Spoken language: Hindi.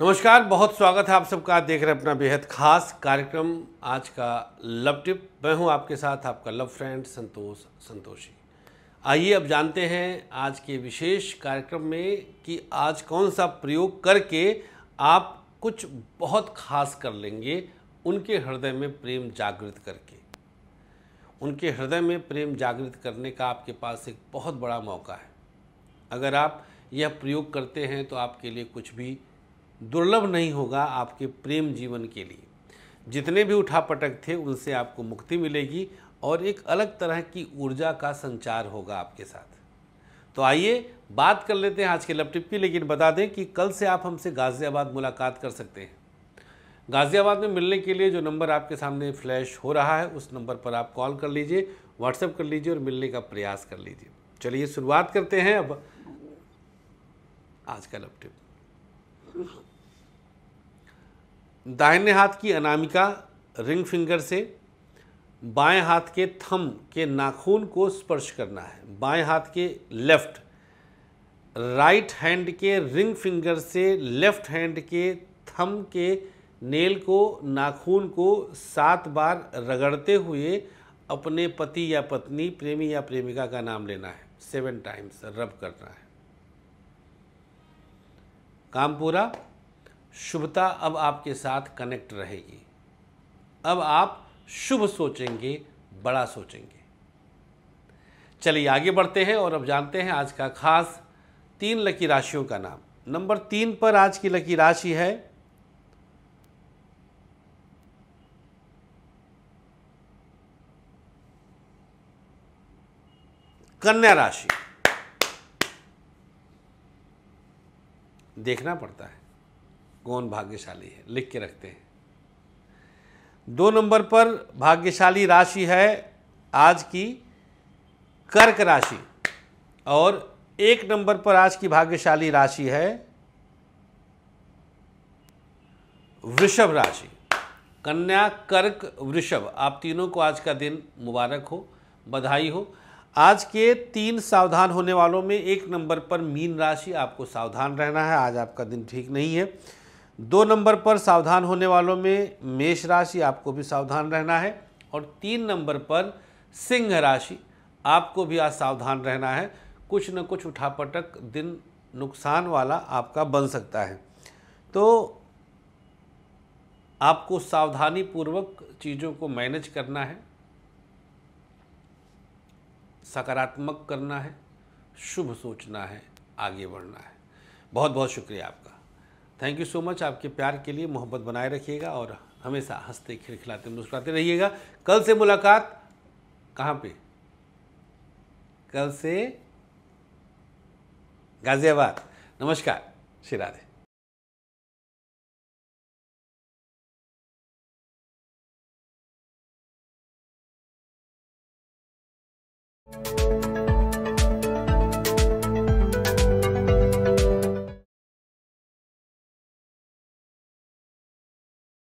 नमस्कार बहुत स्वागत है आप सबका देख रहे हैं अपना बेहद खास कार्यक्रम आज का लव टिप मैं हूं आपके साथ आपका लव फ्रेंड संतोष संतोषी आइए अब जानते हैं आज के विशेष कार्यक्रम में कि आज कौन सा प्रयोग करके आप कुछ बहुत खास कर लेंगे उनके हृदय में प्रेम जागृत करके उनके हृदय में प्रेम जागृत करने का आपके पास एक बहुत बड़ा मौका है अगर आप यह प्रयोग करते हैं तो आपके लिए कुछ भी दुर्लभ नहीं होगा आपके प्रेम जीवन के लिए जितने भी उठापटक थे उनसे आपको मुक्ति मिलेगी और एक अलग तरह की ऊर्जा का संचार होगा आपके साथ तो आइए बात कर लेते हैं आज के लपटिप की लेकिन बता दें कि कल से आप हमसे गाज़ियाबाद मुलाकात कर सकते हैं गाज़ियाबाद में मिलने के लिए जो नंबर आपके सामने फ्लैश हो रहा है उस नंबर पर आप कॉल कर लीजिए व्हाट्सएप कर लीजिए और मिलने का प्रयास कर लीजिए चलिए शुरुआत करते हैं अब आज का लपटिप दाहिने हाथ की अनामिका रिंग फिंगर से बाएं हाथ के थम के नाखून को स्पर्श करना है बाएं हाथ के लेफ्ट राइट हैंड के रिंग फिंगर से लेफ्ट हैंड के थम के नेल को नाखून को सात बार रगड़ते हुए अपने पति या पत्नी प्रेमी या प्रेमिका का नाम लेना है सेवन टाइम्स रब करना है काम पूरा शुभता अब आपके साथ कनेक्ट रहेगी अब आप शुभ सोचेंगे बड़ा सोचेंगे चलिए आगे बढ़ते हैं और अब जानते हैं आज का खास तीन लकी राशियों का नाम नंबर तीन पर आज की लकी राशि है कन्या राशि देखना पड़ता है कौन भाग्यशाली है लिख के रखते हैं दो नंबर पर भाग्यशाली राशि है आज की कर्क राशि और एक नंबर पर आज की भाग्यशाली राशि है वृषभ राशि कन्या कर्क वृषभ आप तीनों को आज का दिन मुबारक हो बधाई हो आज के तीन सावधान होने वालों में एक नंबर पर मीन राशि आपको सावधान रहना है आज आपका दिन ठीक नहीं है दो नंबर पर सावधान होने वालों में मेष राशि आपको भी सावधान रहना है और तीन नंबर पर सिंह राशि आपको भी आज सावधान रहना है कुछ न कुछ उठापटक दिन नुकसान वाला आपका बन सकता है तो आपको सावधानी पूर्वक चीज़ों को मैनेज करना है सकारात्मक करना है शुभ सोचना है आगे बढ़ना है बहुत बहुत शुक्रिया आपका थैंक यू सो मच आपके प्यार के लिए मोहब्बत बनाए रखिएगा और हमेशा हंसते खिलखिलाते मुस्कुराते रहिएगा कल से मुलाकात कहाँ पे कल से गाजियाबाद नमस्कार श्री राधे thank you